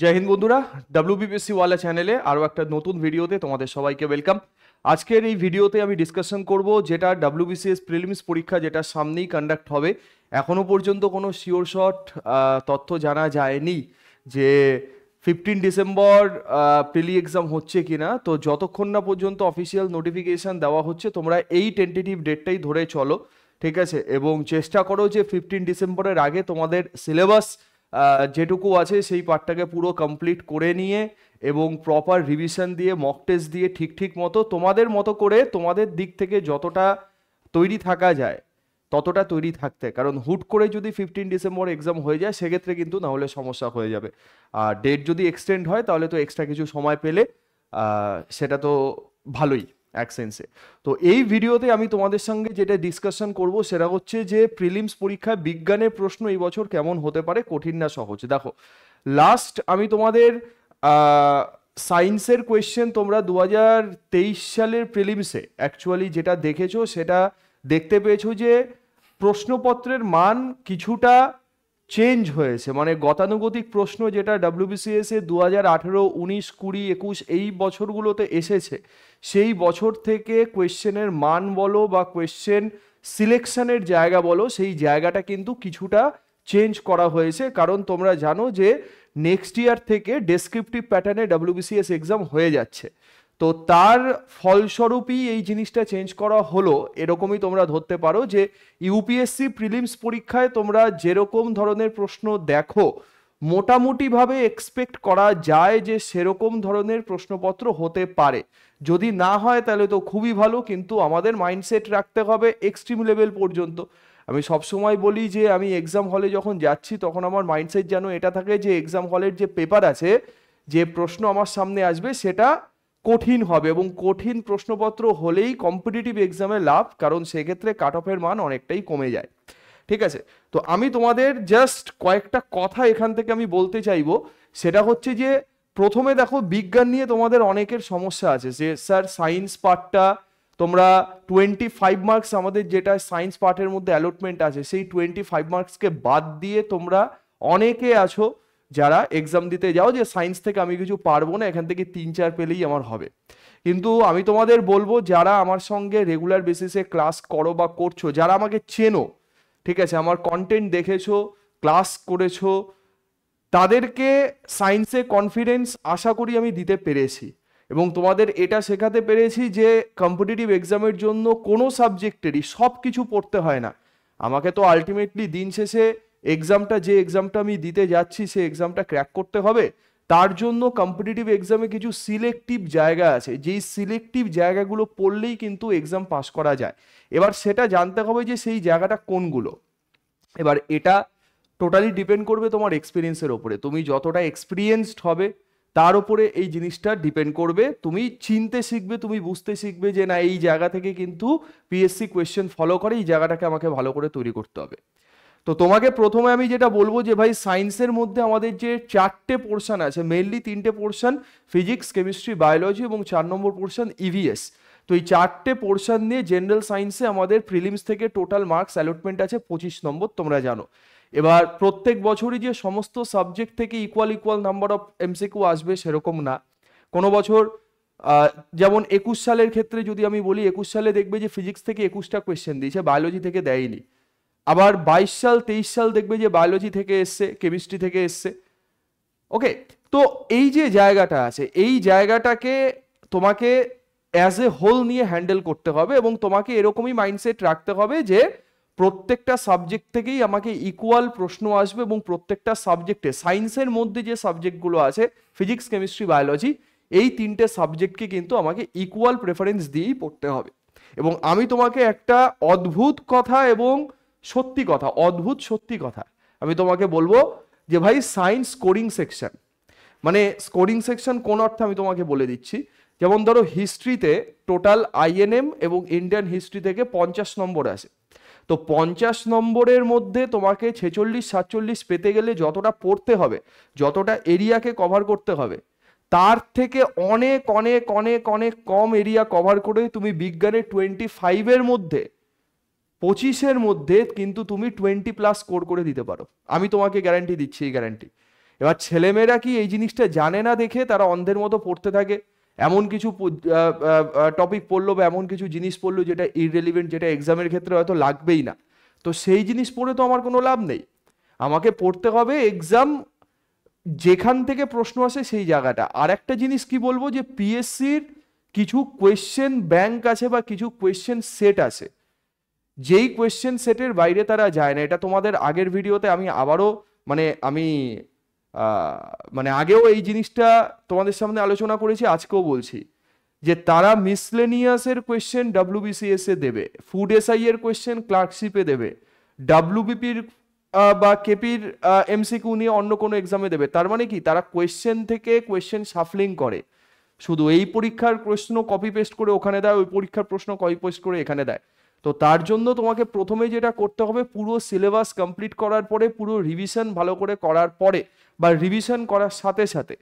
জয় হিন্দ বন্ধুরা ডাব্লিউবিপিএসসি ওয়ালা চ্যানেলে আরও একটা নতুন ভিডিওতে তোমাদের সবাইকে ওয়েলকাম আজকের এই ভিডিওতে আমি ডিসকাশন করব যেটা ডাব্লিউবিসিএস প্রিলিমস পরীক্ষা যেটা সামনেই কন্ডাক্ট হবে এখনও পর্যন্ত কোনো শিওর শট তথ্য জানা যায়নি যে ফিফটিন ডিসেম্বর প্রিলি এক্সাম হচ্ছে কি না তো যতক্ষণ না পর্যন্ত অফিসিয়াল নোটিফিকেশান দেওয়া হচ্ছে তোমরা এই টেন্টেটিভ ডেটটাই ধরে চলো ঠিক আছে এবং চেষ্টা করো যে ফিফটিন ডিসেম্বরের আগে তোমাদের সিলেবাস যেটুকু আছে সেই পার্টটাকে পুরো কমপ্লিট করে নিয়ে এবং প্রপার রিভিশন দিয়ে মক টেস্ট দিয়ে ঠিক ঠিক মতো তোমাদের মতো করে তোমাদের দিক থেকে যতটা তৈরি থাকা যায় ততটা তৈরি থাকতে কারণ হুট করে যদি ফিফটিন ডিসেম্বর এক্সাম হয়ে যায় সেক্ষেত্রে কিন্তু না হলে সমস্যা হয়ে যাবে আর ডেট যদি এক্সটেন্ড হয় তাহলে তো এক্সট্রা কিছু সময় পেলে সেটা তো ভালোই অ্যাকসেন্সে তো এই ভিডিওতে আমি তোমাদের সঙ্গে যেটা ডিসকাশন করব সেটা হচ্ছে যে প্রিলিমস পরীক্ষায় বিজ্ঞানের প্রশ্ন এই বছর কেমন হতে পারে কঠিন না সহজ দেখো লাস্ট আমি তোমাদের সায়েন্সের কোয়েশ্চেন তোমরা দু সালের প্রিলিমসে অ্যাকচুয়ালি যেটা দেখেছো সেটা দেখতে পেয়েছো যে প্রশ্নপত্রের মান কিছুটা চেঞ্জ হয়েছে মানে গতানুগতিক প্রশ্ন যেটা ডাব্লিউবিসিএস এ দু হাজার আঠেরো উনিশ কুড়ি একুশ এই বছরগুলোতে এসেছে সেই বছর থেকে কোয়েশ্চেনের মান বলো বা কোয়েশ্চেন সিলেকশনের জায়গা বলো সেই জায়গাটা কিন্তু কিছুটা চেঞ্জ করা হয়েছে কারণ তোমরা জানো যে নেক্সট ইয়ার থেকে ডেসক্রিপটিভ প্যাটার্নে ডাব্লিউবিসিএস এক্সাম হয়ে যাচ্ছে তো তার ফলস্বরূপই এই জিনিসটা চেঞ্জ করা হলো এরকমই তোমরা ধরতে পারো যে ইউপিএসসি প্রিলিমস পরীক্ষায় তোমরা যেরকম ধরনের প্রশ্ন দেখো মোটামুটিভাবে এক্সপেক্ট করা যায় যে সেরকম ধরনের প্রশ্নপত্র হতে পারে যদি না হয় তাহলে তো খুবই ভালো কিন্তু আমাদের মাইন্ডসেট রাখতে হবে এক্সট্রিম লেভেল পর্যন্ত আমি সবসময় বলি যে আমি এক্সাম হলে যখন যাচ্ছি তখন আমার মাইন্ডসেট যেন এটা থাকে যে এক্সাম হলের যে পেপার আছে যে প্রশ্ন আমার সামনে আসবে সেটা কঠিন হবে এবং কঠিন প্রশ্নপত্র হলেই কম্পিটিটিভ এক্সামে লাভ কারণ সেক্ষেত্রে কাট অফের মান অনেকটাই কমে যায় ঠিক আছে তো আমি তোমাদের জাস্ট কয়েকটা কথা এখান থেকে আমি বলতে চাইবো সেটা হচ্ছে যে প্রথমে দেখো বিজ্ঞান নিয়ে তোমাদের অনেকের সমস্যা আছে যে স্যার সায়েন্স পার্টটা তোমরা টোয়েন্টি ফাইভ মার্কস আমাদের যেটা সায়েন্স পার্টের মধ্যে অ্যালটমেন্ট আছে সেই টোয়েন্টি ফাইভ মার্কসকে বাদ দিয়ে তোমরা অনেকে আছো যারা এক্সাম দিতে যাও যে সায়েন্স থেকে আমি কিছু পারবো না এখান থেকে তিন চার পেলেই আমার হবে কিন্তু আমি তোমাদের বলবো যারা আমার সঙ্গে রেগুলার বেসিসে ক্লাস করো বা করছো যারা আমাকে চেনো ঠিক আছে আমার কন্টেন্ট দেখেছো ক্লাস করেছো তাদেরকে সায়েন্সে কনফিডেন্স আশা করি আমি দিতে পেরেছি এবং তোমাদের এটা শেখাতে পেরেছি যে কম্পিটিটিভ এক্সামের জন্য কোনো সাবজেক্টেরই সব কিছু পড়তে হয় না আমাকে তো আলটিমেটলি দিন শেষে এক্সামটা যে এক্সামটা আমি দিতে যাচ্ছি সেই এক্সামটা ক্র্যাক করতে হবে তার জন্য কম্পিটিটিভ এক্সামে কিছু সিলেক্টিভ জায়গা আছে যেই সিলেক্টিভ জায়গাগুলো পড়লেই কিন্তু এক্সাম পাস করা যায় এবার সেটা জানতে হবে যে সেই জায়গাটা কোনগুলো এবার এটা টোটালি ডিপেন্ড করবে তোমার এক্সপিরিয়েন্সের ওপরে তুমি যতটা এক্সপিরিয়েন্সড হবে তার উপরে এই জিনিসটা ডিপেন্ড করবে তুমি চিনতে শিখবে তুমি বুঝতে শিখবে যে না এই জায়গা থেকে কিন্তু পিএসসি কোয়েশ্চেন ফলো করে এই জায়গাটাকে আমাকে ভালো করে তৈরি করতে হবে তো তোমাকে প্রথমে আমি যেটা বলবো যে ভাই সায়েন্সের মধ্যে আমাদের যে চারটে পোর্শন আছে মেনলি তিনটে পোর্শন ফিজিক্স কেমিস্ট্রি বায়োলজি এবং চার নম্বর পোর্শন ইভিএস e তো এই চারটে পোর্শন নিয়ে জেনারেল সায়েন্সে আমাদের প্রিলিমস থেকে টোটাল মার্কস অ্যালটমেন্ট আছে পঁচিশ নম্বর তোমরা জানো এবার প্রত্যেক বছরই যে সমস্ত সাবজেক্ট থেকে equal equal number of MCQ আসবে সেরকম না কোনো বছর যেমন একুশ সালের ক্ষেত্রে যদি আমি বলি একুশ সালে দেখবে যে ফিজিক্স থেকে একুশটা কোয়েশ্চেন দিয়েছে বায়োলজি থেকে দেয়নি আবার বাইশ সাল তেইশ সাল দেখবে যে বায়োলজি থেকে এসছে কেমিস্ট্রি থেকে এসছে ওকে তো এই যে জায়গাটা আছে এই জায়গাটাকে তোমাকে অ্যাজ এ হোল নিয়ে হ্যান্ডেল করতে হবে এবং তোমাকে এরকমই মাইন্ডসেট রাখতে হবে যে প্রত্যেকটা সাবজেক্ট থেকেই আমাকে ইকুয়াল প্রশ্ন আসবে এবং প্রত্যেকটা সাবজেক্টে সায়েন্সের মধ্যে যে সাবজেক্টগুলো আছে ফিজিক্স কেমিস্ট্রি বায়োলজি এই তিনটে সাবজেক্টকে কিন্তু আমাকে ইকুয়াল প্রেফারেন্স দিয়েই পড়তে হবে এবং আমি তোমাকে একটা অদ্ভুত কথা এবং সত্যি কথা অদ্ভুত সত্যি কথা আমি তোমাকে বলবো যে ভাই সায়েন্স স্কোরিং সেকশন মানে স্কোরিং সেকশন কোন অর্থে আমি তোমাকে বলে দিচ্ছি যেমন ধরো হিস্ট্রিতে টোটাল আইএনএম এবং ইন্ডিয়ান হিস্ট্রি থেকে পঞ্চাশ নম্বর আসে তো পঞ্চাশ নম্বরের মধ্যে তোমাকে ছেচল্লিশ সাতচল্লিশ পেতে গেলে যতটা পড়তে হবে যতটা এরিয়াকে কভার করতে হবে তার থেকে অনেক অনেক অনেক অনেক কম এরিয়া কভার করে তুমি বিজ্ঞানের টোয়েন্টি ফাইভের মধ্যে পঁচিশের মধ্যে কিন্তু তুমি টোয়েন্টি প্লাস স্কোর করে দিতে পারো আমি তোমাকে গ্যারান্টি দিচ্ছি এই গ্যারান্টি এবার ছেলেমেয়েরা কি এই জিনিসটা জানে না দেখে তারা অন্ধের মতো পড়তে থাকে এমন কিছু টপিক পড়লো বা এমন কিছু জিনিস পড়লো যেটা ইরেলিভেন্ট যেটা এক্সামের ক্ষেত্রে হয়তো লাগবেই না তো সেই জিনিস পড়ে তো আমার কোনো লাভ নেই আমাকে পড়তে হবে এক্সাম যেখান থেকে প্রশ্ন আসে সেই জায়গাটা আর একটা জিনিস কি বলবো যে পিএসসির কিছু কোয়েশ্চেন ব্যাংক আছে বা কিছু কোয়েশ্চেন সেট আছে যেই কোয়েশ্চেন সেটের বাইরে তারা যায় না এটা তোমাদের আগের ভিডিওতে আমি আবারও মানে আমি মানে আগেও এই জিনিসটা তোমাদের সামনে আলোচনা করেছি আজকেও বলছি যে তারা মিসলেনিয়াসের কোয়েশ্চেন ডাব্লিউবিসিএস এ দেবে ফুড এসআই এর কোয়েশ্চেন ক্লার্কশিপে দেবে ডাব্লিউবিপির বা কেপির এমসিকিউ নিয়ে অন্য কোনো এক্সামে দেবে তার মানে কি তারা কোয়েশ্চেন থেকে কোয়েশ্চেন শাফলিং করে শুধু এই পরীক্ষার প্রশ্ন কপি পেস্ট করে ওখানে দেয় ওই পরীক্ষার প্রশ্ন কপি পেস্ট করে এখানে দেয় তো তার জন্য তোমাকে প্রথমে যেটা করতে হবে পুরো সিলেবাস কমপ্লিট করার পরে পুরো রিভিশন ভালো করে করার পরে বা রিভিশন করার সাথে সাথে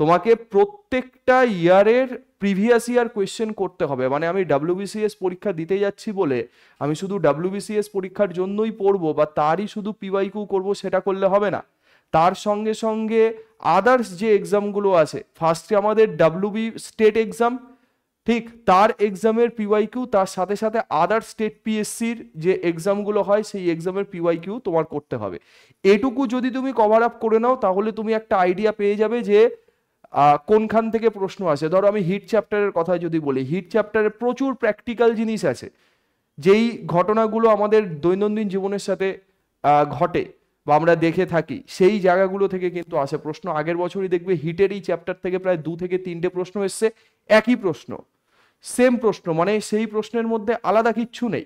তোমাকে প্রত্যেকটা ইয়ারের প্রিভিয়াস ইয়ার কোয়েশ্চেন করতে হবে মানে আমি ডাব্লিউবিসিএস পরীক্ষা দিতে যাচ্ছি বলে আমি শুধু ডাব্লিউবিসিএস পরীক্ষার জন্যই পড়বো বা তারই শুধু পিওয়াইকিউ করবো সেটা করলে হবে না তার সঙ্গে সঙ্গে আদার্স যে এক্সামগুলো আছে ফার্স্টে আমাদের ডাব্লিউবি স্টেট এক্সাম ঠিক তার এক্সামের পিওয়াইকিউ তার সাথে সাথে আদার স্টেট পিএসসির যে এক্সামগুলো হয় সেই এক্সামের পিওয়াইকিউ তোমার করতে হবে এটুকু যদি তুমি কভার আপ করে নাও তাহলে তুমি একটা আইডিয়া পেয়ে যাবে যে কোনখান থেকে প্রশ্ন আসে ধরো আমি হিট চ্যাপ্টারের কথা যদি বলি হিট চ্যাপ্টারে প্রচুর প্র্যাকটিক্যাল জিনিস আছে যেই ঘটনাগুলো আমাদের দৈনন্দিন জীবনের সাথে ঘটে বা আমরা দেখে থাকি সেই জায়গাগুলো থেকে কিন্তু আসে প্রশ্ন আগের বছরই দেখবে হিটের এই চ্যাপ্টার থেকে প্রায় দু থেকে তিনটে প্রশ্ন এসছে একই প্রশ্ন সেম প্রশ্ন মানে সেই প্রশ্নের মধ্যে আলাদা কিচ্ছু নেই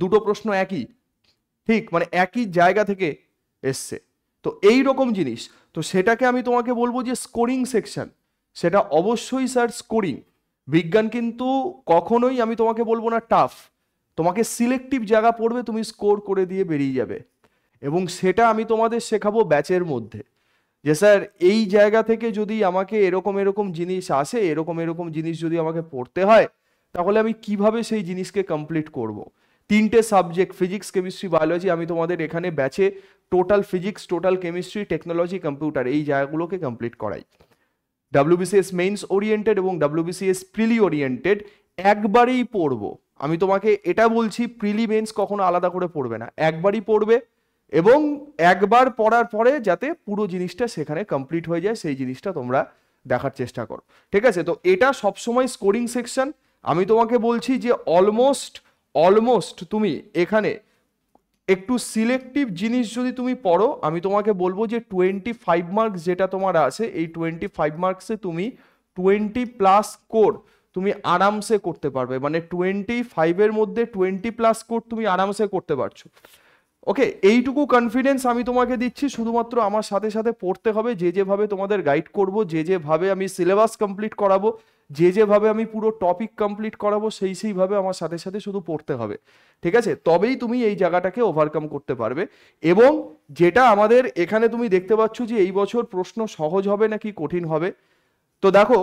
দুটো প্রশ্ন একই ঠিক মানে একই জায়গা থেকে এসছে তো এই রকম জিনিস তো সেটাকে আমি তোমাকে বলবো যে স্কোরিং সেকশন সেটা অবশ্যই স্যার স্কোরিং বিজ্ঞান কিন্তু কখনোই আমি তোমাকে বলবো না টাফ তোমাকে সিলেক্টিভ জায়গা পড়বে তুমি স্কোর করে দিয়ে বেরিয়ে যাবে এবং সেটা আমি তোমাদের শেখাবো ব্যাচের মধ্যে যে স্যার এই জায়গা থেকে যদি আমাকে এরকম এরকম জিনিস আসে এরকম এরকম জিনিস যদি আমাকে পড়তে হয় তাহলে আমি কিভাবে সেই জিনিসকে কমপ্লিট করব। তিনটে সাবজেক্ট ফিজিক্স কেমিস্ট্রি বায়োলজি আমি তোমাদের এখানে ব্যাচে total physics total chemistry technology computer এই জায়গাগুলোকে কমপ্লিট করাই ডাব্লিউবিসিএস মেইনস ওরিয়েন্টেড এবং ডাব্লিউবিসিএস প্রিলি ওরিয়েন্টেড একবারেই পড়ব আমি তোমাকে এটা বলছি প্রিলি মেন্স কখনো আলাদা করে পড়বে না একবারই পড়বে এবং একবার পড়ার পরে যাতে পুরো জিনিসটা সেখানে কমপ্লিট হয়ে যায় সেই জিনিসটা তোমরা দেখার চেষ্টা করো ঠিক আছে তো এটা সবসময় স্কোরিং সেকশন আমি তোমাকে বলছি যে অলমোস্ট অলমোস্ট তুমি এখানে একটু সিলেক্টিভ জিনিস যদি তুমি পড়ো আমি তোমাকে বলবো যে টোয়েন্টি ফাইভ মার্কস যেটা তোমার আছে এই টোয়েন্টি ফাইভ মার্কসে তুমি টোয়েন্টি প্লাস কোর তুমি আরামসে করতে পারবে মানে টোয়েন্টি ফাইভের মধ্যে টোয়েন্টি প্লাস কোর তুমি আরামসে করতে পারছো ওকে এইটুকু কনফিডেন্স আমি তোমাকে দিচ্ছি শুধুমাত্র আমার সাথে সাথে পড়তে হবে যে যেভাবে তোমাদের গাইড করব যে যেভাবে আমি সিলেবাস কমপ্লিট করাবো যে যেভাবে আমি পুরো টপিক কমপ্লিট করাবো সেই সেইভাবে আমার সাথে সাথে শুধু পড়তে হবে ঠিক আছে তবেই তুমি এই জায়গাটাকে ওভারকাম করতে পারবে এবং যেটা আমাদের এখানে তুমি দেখতে পাচ্ছ যে এই বছর প্রশ্ন সহজ হবে নাকি কঠিন হবে তো দেখো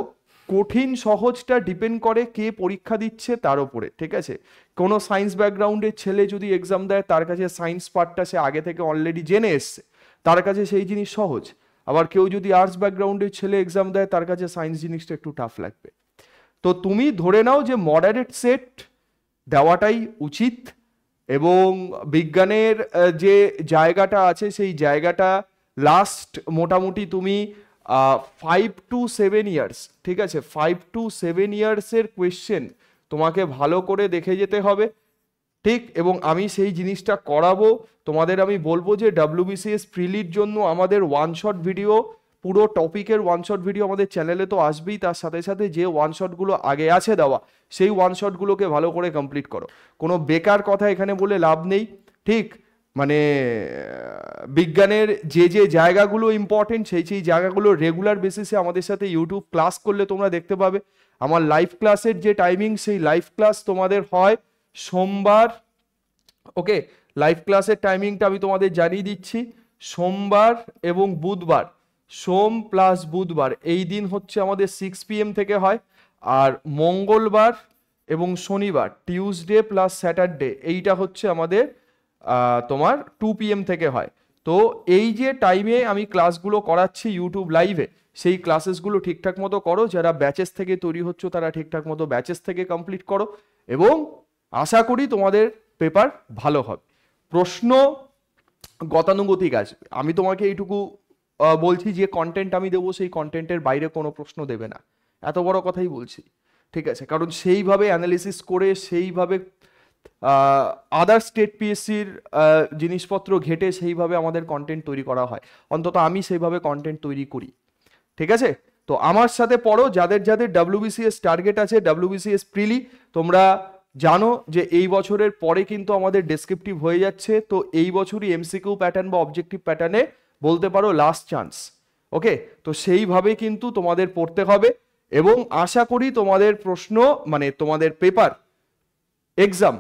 কঠিন সহজটা ডিপেন্ড করে কে পরীক্ষা দিচ্ছে তার উপরে ঠিক আছে কোনো সায়েন্স ব্যাকগ্রাউন্ডের ছেলে যদি এক্সাম দেয় তার কাছে সায়েন্স পার্টটা সে আগে থেকে অলরেডি জেনে এসছে তার কাছে সেই জিনিস সহজ আবার কেউ যদি আর্টস ব্যাকগ্রাউন্ডের ছেলে এক্সাম দেয় তার কাছে সায়েন্স জিনিসটা একটু টাফ লাগবে তো তুমি ধরে নাও যে মডারেট সেট দেওয়াটাই উচিত এবং বিজ্ঞানের যে জায়গাটা আছে সেই জায়গাটা লাস্ট মোটামুটি তুমি ফাইভ টু সেভেন ইয়ার্স ঠিক আছে ফাইভ টু সেভেন ইয়ার্সের কোয়েশ্চেন তোমাকে ভালো করে দেখে যেতে হবে ঠিক এবং আমি সেই জিনিসটা করাবো তোমাদের আমি বলবো যে ডাব্লিউবিসিএস ফ্রিলির জন্য আমাদের ওয়ান শট ভিডিও পুরো টপিকের ওয়ান শট ভিডিও আমাদের চ্যানেলে তো আসবেই তার সাথে সাথে যে ওয়ান শটগুলো আগে আছে দেওয়া সেই ওয়ান শটগুলোকে ভালো করে কমপ্লিট করো কোনো বেকার কথা এখানে বলে লাভ নেই ঠিক মানে বিজ্ঞানের যে যে জায়গাগুলো ইম্পর্টেন্ট সেই সেই জায়গাগুলো রেগুলার বেসিসে আমাদের সাথে ইউটিউব ক্লাস করলে তোমরা দেখতে পাবে আমার লাইভ ক্লাসের যে টাইমিং সেই লাইভ ক্লাস তোমাদের হয় সোমবার ওকে লাইভ ক্লাসের টাইমিংটা আমি তোমাদের জানিয়ে দিচ্ছি সোমবার এবং বুধবার সোম প্লাস বুধবার এই দিন হচ্ছে আমাদের সিক্স পিএম থেকে হয় আর মঙ্গলবার এবং শনিবার টিউসডে প্লাস স্যাটারডে এইটা হচ্ছে আমাদের তোমার টু পিএম থেকে হয় তো এই যে টাইমে আমি ক্লাসগুলো করাচ্ছি ইউটিউব লাইভে সেই ক্লাসেসগুলো ঠিকঠাক মতো করো যারা ব্যাচেস থেকে তৈরি হচ্ছে তারা ঠিকঠাক মতো ব্যাচেস থেকে কমপ্লিট করো এবং আশা করি তোমাদের পেপার ভালো হবে প্রশ্ন গতানুগতিক আসবে আমি তোমাকে এইটুকু বলছি যে কন্টেন্ট আমি দেবো সেই কন্টেন্টের বাইরে কোনো প্রশ্ন দেবে না এত বড় কথাই বলছি ঠিক আছে কারণ সেইভাবে অ্যানালিসিস করে সেইভাবে আদার স্টেট পিএসসির জিনিসপত্র ঘেটে সেইভাবে আমাদের কন্টেন্ট তৈরি করা হয় অন্তত আমি সেইভাবে কন্টেন্ট তৈরি করি ঠিক আছে তো আমার সাথে পড়ো যাদের যাদের ডাব্লিউবিসিএস টার্গেট আছে ডাব্লিউবিসিএস প্রিলি তোমরা জানো যে এই বছরের পরে কিন্তু আমাদের ডেসক্রিপটিভ হয়ে যাচ্ছে তো এই বছরই এমসিকিউ প্যাটার্ন বা অবজেক্টিভ প্যাটার্নে বলতে পারো লাস্ট চান্স ওকে তো সেইভাবে কিন্তু তোমাদের পড়তে হবে এবং আশা করি তোমাদের প্রশ্ন মানে তোমাদের পেপার এক্সাম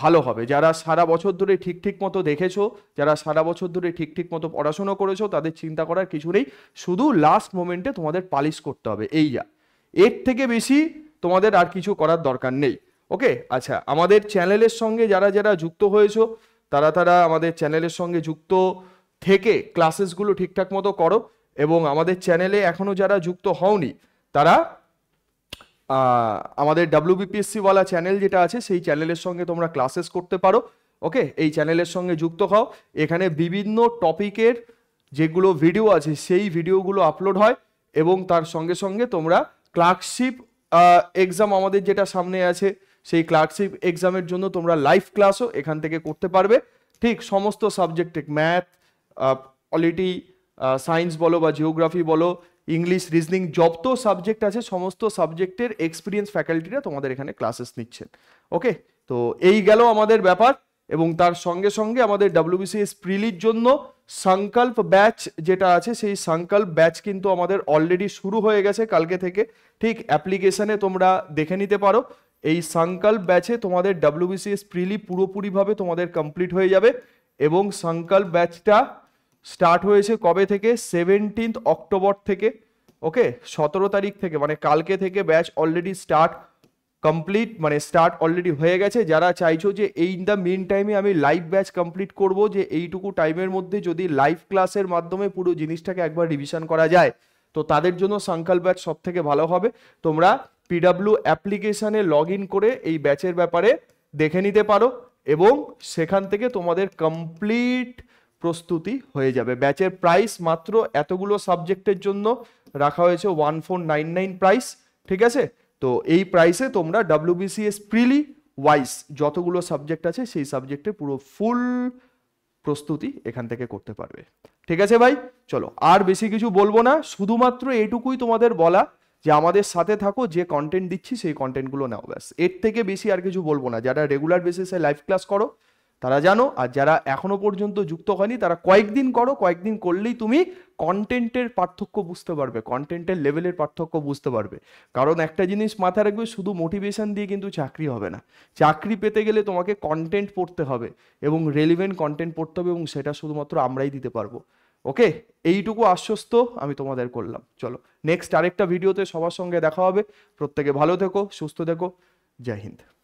ভালো হবে যারা সারা বছর ধরে ঠিক ঠিক মতো দেখেছো যারা সারা বছর ধরে ঠিক ঠিক মতো পড়াশুনো করেছো তাদের চিন্তা করার কিছু নেই শুধু লাস্ট মোমেন্টে তোমাদের পালিশ করতে হবে এই যা এর থেকে বেশি তোমাদের আর কিছু করার দরকার নেই ওকে আচ্ছা আমাদের চ্যানেলের সঙ্গে যারা যারা যুক্ত হয়েছো তারা তারা আমাদের চ্যানেলের সঙ্গে যুক্ত থেকে ক্লাসেসগুলো ঠিকঠাক মতো করো এবং আমাদের চ্যানেলে এখনও যারা যুক্ত হওনি তারা আমাদের ওয়ালা চ্যানেল যেটা আছে সেই চ্যানেলের সঙ্গে তোমরা ক্লাসেস করতে পারো ওকে এই চ্যানেলের সঙ্গে যুক্ত হও এখানে বিভিন্ন টপিকের যেগুলো ভিডিও আছে সেই ভিডিওগুলো আপলোড হয় এবং তার সঙ্গে সঙ্গে তোমরা ক্লার্কশিপ এক্সাম আমাদের যেটা সামনে আছে সেই ক্লার্কশিপ এক্সামের জন্য তোমরা লাইভ ক্লাসও এখান থেকে করতে পারবে ঠিক সমস্ত সাবজেক্টে ম্যাথ পলিটি সায়েন্স বলো বা জিওগ্রাফি বলো ইংলিশ রিজনিং যত সাবজেক্ট আছে সমস্ত সাবজেক্টের এক্সপিরিয়েন্স ফ্যাকাল্টিরা তোমাদের এখানে ক্লাসেস নিচ্ছেন ওকে তো এই গেল আমাদের ব্যাপার এবং তার সঙ্গে সঙ্গে আমাদের ডাব্লিউবিসিএস প্রিলির জন্য সংকল্প ব্যাচ যেটা আছে সেই সংকল্প ব্যাচ কিন্তু আমাদের অলরেডি শুরু হয়ে গেছে কালকে থেকে ঠিক অ্যাপ্লিকেশানে তোমরা দেখে নিতে পারো এই সংকল্প ব্যাচে তোমাদের ডাব্লিউবিসিএস প্রিলি পুরোপুরিভাবে তোমাদের কমপ্লিট হয়ে যাবে এবং সংকল্প ব্যাচটা স্টার্ট হয়েছে কবে থেকে সেভেন্টিন্থ অক্টোবর থেকে ওকে সতেরো তারিখ থেকে মানে কালকে থেকে ব্যাচ অলরেডি স্টার্ট কমপ্লিট মানে স্টার্ট অলরেডি হয়ে গেছে যারা চাইছো যে এই ইন দ্য মেন টাইমে আমি লাইভ ব্যাচ কমপ্লিট করব যে এইটুকু টাইমের মধ্যে যদি লাইভ ক্লাসের মাধ্যমে পুরো জিনিসটাকে একবার রিভিশন করা যায় তো তাদের জন্য সাঙ্কাল ব্যাচ সব থেকে ভালো হবে তোমরা পিডাব্লিউ অ্যাপ্লিকেশানে লগ করে এই ব্যাচের ব্যাপারে দেখে নিতে পারো এবং সেখান থেকে তোমাদের কমপ্লিট প্রস্তুতি হয়ে যাবে ব্যাচের প্রাইস মাত্র এতগুলো সাবজেক্টের জন্য রাখা হয়েছে one four nine nine price ঠিক আছে তো এই প্রাইসে তোমরা ডাব্লিউবিসিএস প্রিলি ওয়াইস যতগুলো সাবজেক্ট আছে সেই সাবজেক্টে পুরো ফুল প্রস্তুতি এখান থেকে করতে পারবে ঠিক আছে ভাই চলো আর বেশি কিছু বলবো না শুধুমাত্র এটুকুই তোমাদের বলা যে আমাদের সাথে থাকো যে কন্টেন্ট দিচ্ছি সেই কন্টেন্টগুলো নাও ব্যাস এর থেকে বেশি আর কিছু বলবো না যারা রেগুলার বেসিসে লাইভ ক্লাস করো তারা জানো আর যারা এখনো পর্যন্ত যুক্ত হয়নি তারা কয়েকদিন করো কয়েকদিন করলেই তুমি কন্টেন্টের পার্থক্য বুঝতে পারবে কন্টেন্টের লেভেলের পার্থক্য বুঝতে পারবে কারণ একটা জিনিস মাথায় রাখবে শুধু মোটিভেশন দিয়ে কিন্তু চাকরি হবে না চাকরি পেতে গেলে তোমাকে কন্টেন্ট পড়তে হবে এবং রেলিভেন্ট কন্টেন্ট পড়তে হবে এবং সেটা শুধুমাত্র আমরাই দিতে পারবো ওকে এইটুকু আশ্বস্ত আমি তোমাদের করলাম চলো নেক্সট আরেকটা ভিডিওতে সবার সঙ্গে দেখা হবে প্রত্যেকে ভালো থেকো সুস্থ থেকো জয় হিন্দ